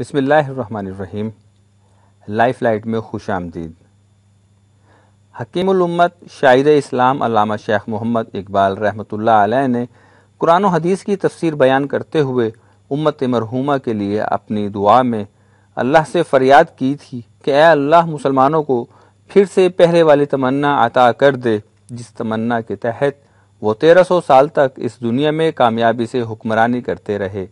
बसमीम life light में खुश आमदीद हकीमत शायर इस्लाम अलामा शेख मोहम्मद इकबाल रहमत अलैह ने कुरान हदीस की तफसीर बयान करते हुए उम्मत मरहुमा के लिए अपनी दुआ में अल्लाह से फरियाद की थी कि ए अल्लाह मुसलमानों को फिर से पहले वाली तमन्ना अता कर दे जिस तमन्ना के तहत वो तेरह सौ साल तक इस दुनिया में कामयाबी से हुक्मरानी करते रहे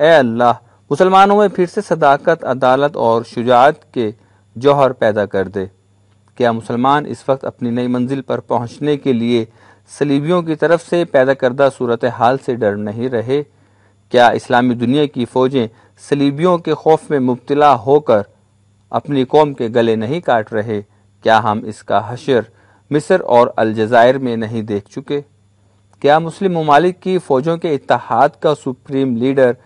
ए अल्लाह मुसलमानों में फिर से सदाकत अदालत और शुजात के जौहर पैदा कर दे क्या मुसलमान इस वक्त अपनी नई मंजिल पर पहुंचने के लिए सलीबियों की तरफ से पैदा करदा सूरत हाल से डर नहीं रहे क्या इस्लामी दुनिया की फ़ौजें सलीबियों के खौफ में मुबतला होकर अपनी कौम के गले नहीं काट रहे क्या हम इसका हशर मिस्र और अलजायर में नहीं देख चुके क्या मुस्लिम ममालिक की फ़ौजों के इतिहाद का सुप्रीम लीडर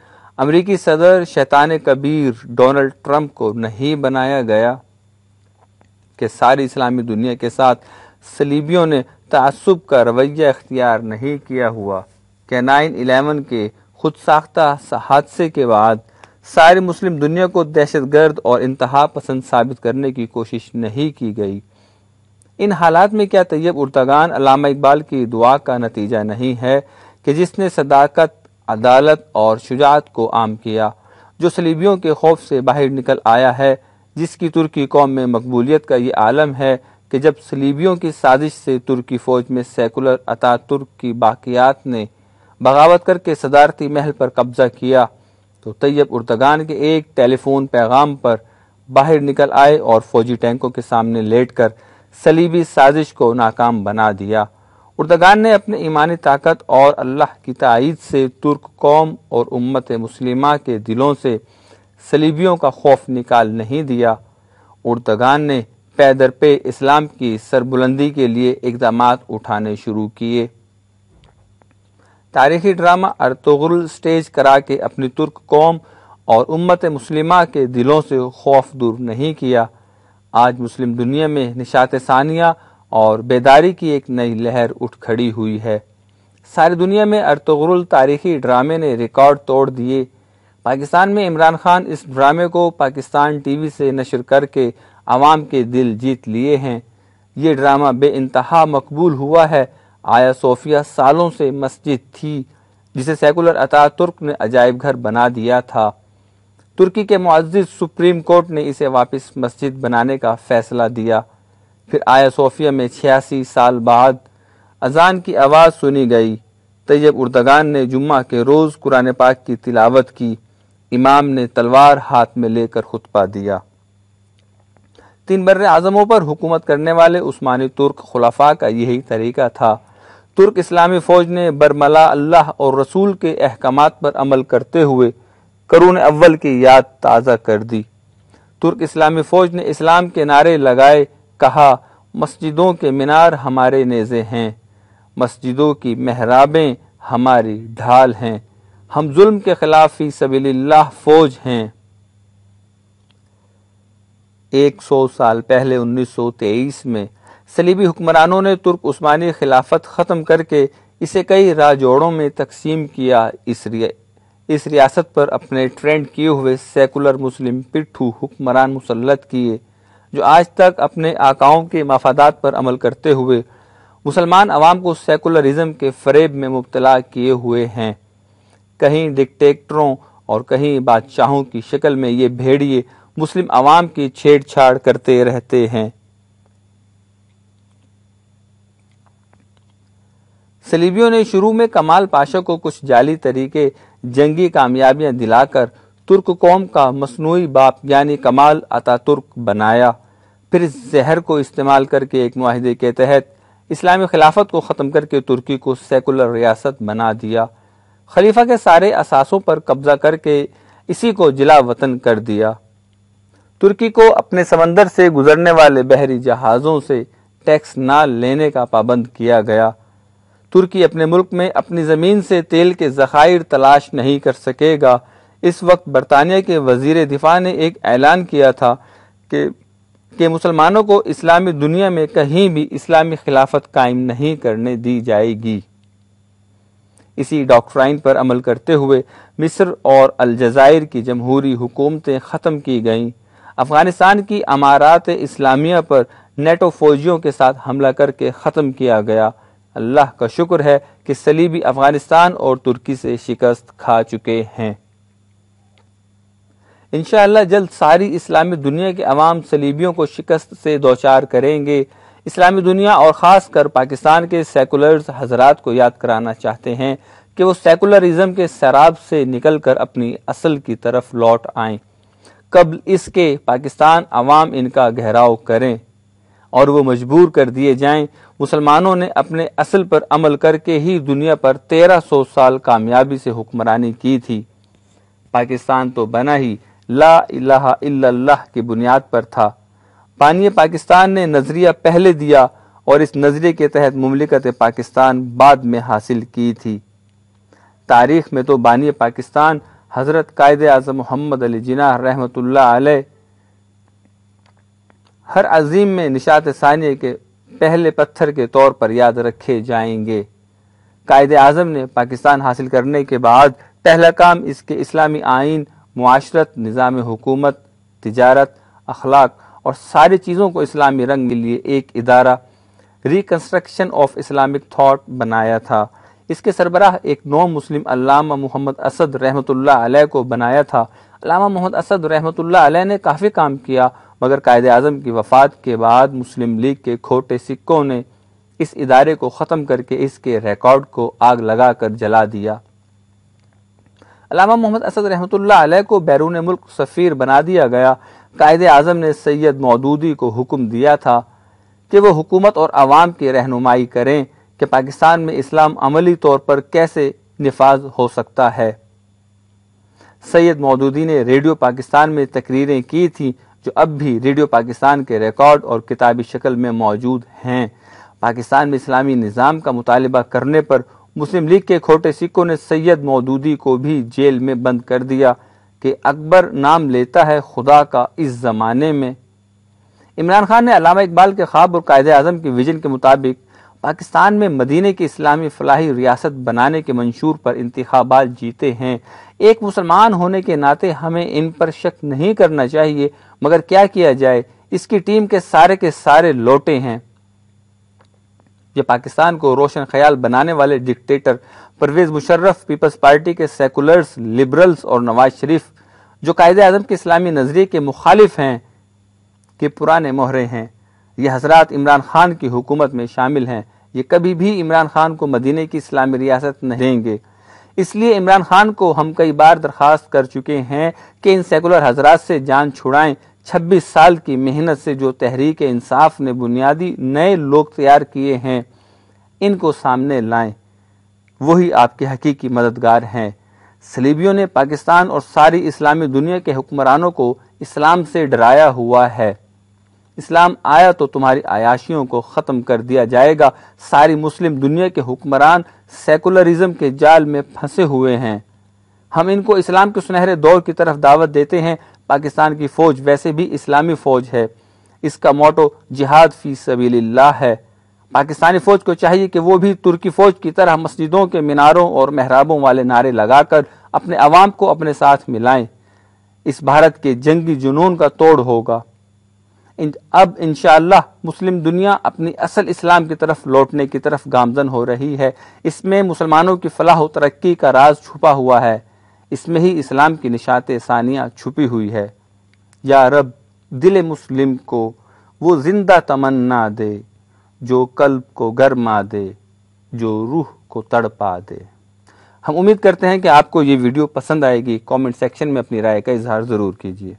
अमरीकी सदर शैतान कबीर डोनाल्ड ट्रंप को नहीं बनाया गया कि सारी इस्लामी दुनिया के साथ सलीबियों ने तसब का रवैया अख्तियार नहीं किया हुआ कि नाइन एलेवन के खुद साख्ता हादसे के बाद सारी मुस्लिम दुनिया को दहशत गर्द और इंतहा पसंद साबित करने की कोशिश नहीं की गई इन हालात में क्या तैयब उर्तगान अलामा इकबाल की दुआ का नतीजा नहीं है कि जिसने सदाकत अदालत और शुजात को आम किया जो सलीबियों के खौफ से बाहर निकल आया है जिसकी तुर्की कौम में मकबूलियत का ये आलम है कि जब सलीबियों की साजिश से तुर्की फौज में सेकुलर अता तुर्क की बाकियात ने बगावत करके सदारती महल पर कब्जा किया तो तैयब उर्तगान के एक टेलीफोन पैगाम पर बाहर निकल आए और फौजी टैंकों के सामने लेट कर सलीबी साजिश को नाकाम बना दिया उर्दगान ने अपने ईमानी ताकत और अल्लाह की तइद से तुर्क कौम और उम्मत मुस्लिमा के दिलों से सलीबियों का खौफ निकाल नहीं दिया उर्दगान ने पैदर पे इस्लाम की सरबुलंदी के लिए इकदाम उठाने शुरू किए तारीखी ड्रामा अरतुगल स्टेज करा के अपनी तुर्क कौम और उम्मत मुस्लिमा के दिलों से खौफ दूर नहीं किया आज मुस्लिम दुनिया में निशात सानिया और बेदारी की एक नई लहर उठ खड़ी हुई है सारी दुनिया में अरतगरुल तारीखी ड्रामे ने रिकॉर्ड तोड़ दिए पाकिस्तान में इमरान खान इस ड्रामे को पाकिस्तान टीवी से नशर करके आवाम के दिल जीत लिए हैं ये ड्रामा बे इंतहा मकबूल हुआ है आया सोफिया सालों से मस्जिद थी जिसे सेकुलर अता तुर्क ने अजायब घर बना दिया था तुर्की के मुआज़ सुप्रीम कोर्ट ने इसे वापस मस्जिद बनाने का फैसला दिया फिर आया सोफिया में छियासी साल बाद अजान की आवाज़ सुनी गई तैयब उर्दगान ने जुम्मा के रोज़ कुरान पाक की तिलावत की इमाम ने तलवार हाथ में लेकर खुतबा दिया तीन बर आजमों पर हुकूमत करने वाले उस्मानी तुर्क खुलाफा का यही तरीका था तुर्क इस्लामी फ़ौज ने बरमला अल्लाह और रसूल के अहकाम पर अमल करते हुए करून अव्वल की याद ताज़ा कर दी तुर्क इस्लामी फ़ौज ने इस्लाम के नारे लगाए कहा मस्जिदों के मीनार हमारे नेज़े हैं मस्जिदों की महराबें हमारी ढाल हैं हम जुल्म के खिलाफ ही सबील्लाह फौज हैं एक सौ साल पहले 1923 में सलीबी हुक्मरानों ने तुर्क उस्मानी खिलाफत ख़त्म करके इसे कई राजोड़ों में तकसीम किया इस रिया, इस रियासत पर अपने ट्रेंड किए हुए सेकुलर मुस्लिम पिट्ठू हुक्मरान मुसलत किए जो आज तक अपने आकाओं के मफादात पर अमल करते हुए मुसलमान अवाम को सेकुलरिज्म के फरेब में मुबतला किए हुए हैं कहीं डिक्टेटरों और कहीं बादशाहों की शक्ल में ये भेड़िए मुस्लिम अवाम की छेड़छाड़ करते रहते हैं सलीबियों ने शुरू में कमाल पाशा को कुछ जाली तरीके जंगी कामयाबियां दिलाकर तुर्क कौम का मसनू बाप यानी कमाल अता तुर्क बनाया फिर इस जहर को इस्तेमाल करके एक माहदे के तहत इस्लामी खिलाफत को ख़त्म करके तुर्की को सेकुलर रियासत बना दिया खलीफा के सारे असासों पर कब्जा करके इसी को जिला वतन कर दिया तुर्की को अपने समंदर से गुजरने वाले बहरी जहाज़ों से टैक्स ना लेने का पाबंद किया गया तुर्की अपने मुल्क में अपनी ज़मीन से तेल के ज़खायर तलाश नहीं कर सकेगा इस वक्त बरतानिया के वजीर दिफा ने एक ऐलान किया था कि के मुसलमानों को इस्लामी दुनिया में कहीं भी इस्लामी खिलाफत कायम नहीं करने दी जाएगी इसी डॉक्ट्राइन पर अमल करते हुए मिस्र और अलजायर की जमहूरी हुकूमतें ख़त्म की गईं अफ़गानिस्तान की अमारात इस्लामिया पर नेटो फौजियों के साथ हमला करके ख़त्म किया गया अल्लाह का शुक्र है कि सलीबी अफ़गानिस्तान और तुर्की से शिकस्त खा चुके हैं इन जल्द सारी इस्लामी दुनिया के अवाम सलीबियों को शिकस्त से दो चार करेंगे इस्लामी दुनिया और ख़ास कर पाकिस्तान के सेकुलर हजरात को याद कराना चाहते हैं कि वो सेकुलरिज्म के शराब से निकल कर अपनी असल की तरफ लौट आए कबल इसके पाकिस्तान अवाम इनका गहराव करें और वो मजबूर कर दिए जाएं मुसलमानों ने अपने असल पर अमल करके ही दुनिया पर तेरह सौ साल कामयाबी से हुक्मरानी की थी पाकिस्तान तो बना ही ला इलाहा की बुनियाद पर था पानी पाकिस्तान ने नजरिया पहले दिया और इस नजरिए के तहत ममलिकत पाकिस्तान बाद में हासिल की थी तारीख में तो बानी पाकिस्तान हज़रत कायद अजम मोहम्मद अली जिना रहमत हर अजीम में निशात सानिय के पहले पत्थर के तौर पर याद रखे जाएंगे कायद आजम ने पाकिस्तान हासिल करने के बाद पहला काम इसके इस्लामी आइन माशरत निज़ाम हुकूमत तजारत अखलाक और सारी चीज़ों को इस्लामी रंग के लिए एक इदारा रिकन्स्ट्रक्शन ऑफ इस्लामिक थाट बनाया था इसके सरबराह एक नौ मुस्लिम अलामा मोहम्मद असद रहमतुल्लाह को बनाया था अलामा मोहम्मद असद रहमतुल्लाह ने काफ़ी काम किया मगर कायद अजम की वफात के बाद मुस्लिम लीग के खोटे सिक्कों ने इस इदारे को ख़त्म करके इसके रिकॉर्ड को आग लगा कर जला दिया अलामा मोहम्मद असद रहमतुल्लाह को बैरून मुल्क सफ़ीर बना दिया गया कायद आज़म ने सैयद मौदूदी को हुक्म दिया था कि वह हुकूमत और आवाम की रहनुमाई करें कि पाकिस्तान में इस्लाम अमली तौर पर कैसे नफाज हो सकता है सैयद मौदूदी ने रेडियो पाकिस्तान में तकरीरें की थी जो अब भी रेडियो पाकिस्तान के रिकॉर्ड और किताबी शक्ल में मौजूद हैं पाकिस्तान में इस्लामी निज़ाम का मुतालबा करने पर मुस्लिम लीग के खोटे सिक्कों ने सैयद मौदूदी को भी जेल में बंद कर दिया कि अकबर नाम लेता है खुदा का इस ज़माने में इमरान खान ने अलामा इकबाल के ख्वाब और कायद आजम के विजन के मुताबिक पाकिस्तान में मदीने की इस्लामी फलाही रियासत बनाने के मंशूर पर इंतबाल जीते हैं एक मुसलमान होने के नाते हमें इन पर शक नहीं करना चाहिए मगर क्या किया जाए इसकी टीम के सारे के सारे लोटे हैं ये पाकिस्तान को रोशन ख्याल बनाने वाले डिक्टेटर परवेज मुशर्रफ पीपल्स पार्टी के सेकुलर्स लिबरल्स और नवाज शरीफ जो कायद अजम के इस्लामी नज़रिए के मुखालिफ हैं के पुराने मोहरे हैं ये हजरात इमरान खान की हुकूमत में शामिल हैं ये कभी भी इमरान खान को मदीने की इस्लामी रियासत नहीं देंगे इसलिए इमरान खान को हम कई बार दरख्वास्त कर चुके हैं कि इन सेकुलर हजरात से जान छुड़ाएं 26 साल की मेहनत से जो तहरीक इंसाफ ने बुनियादी नए लोग तैयार किए हैं इनको सामने लाएं वही आपके हकीकी मददगार हैं सलीबियों ने पाकिस्तान और सारी इस्लामी दुनिया के हुक्मरानों को इस्लाम से डराया हुआ है इस्लाम आया तो तुम्हारी आयाशियों को ख़त्म कर दिया जाएगा सारी मुस्लिम दुनिया के हुक्मरान सेकुलरिज्म के जाल में फंसे हुए हैं हम इनको इस्लाम के सुनहरे दौर की तरफ दावत देते हैं पाकिस्तान की फौज वैसे भी इस्लामी फौज है इसका मोटो जिहाद फी सबील है पाकिस्तानी फौज को चाहिए कि वो भी तुर्की फौज की तरह मस्जिदों के मीनारों और महराबों वाले नारे लगाकर अपने आवाम को अपने साथ मिलाएं इस भारत के जंगी जुनून का तोड़ होगा इन, अब इन मुस्लिम दुनिया अपनी असल इस्लाम की तरफ लौटने की तरफ गामजन हो रही है इसमें मुसलमानों की फलाह तरक्की का राज छुपा हुआ है इसमें ही इस्लाम की निशात सानिया छुपी हुई है या रब दिल मुस्लिम को वो जिंदा तमन्ना दे जो कल्ब को गर्मा दे जो रूह को तड़पा दे हम उम्मीद करते हैं कि आपको ये वीडियो पसंद आएगी कमेंट सेक्शन में अपनी राय का इजहार ज़रूर कीजिए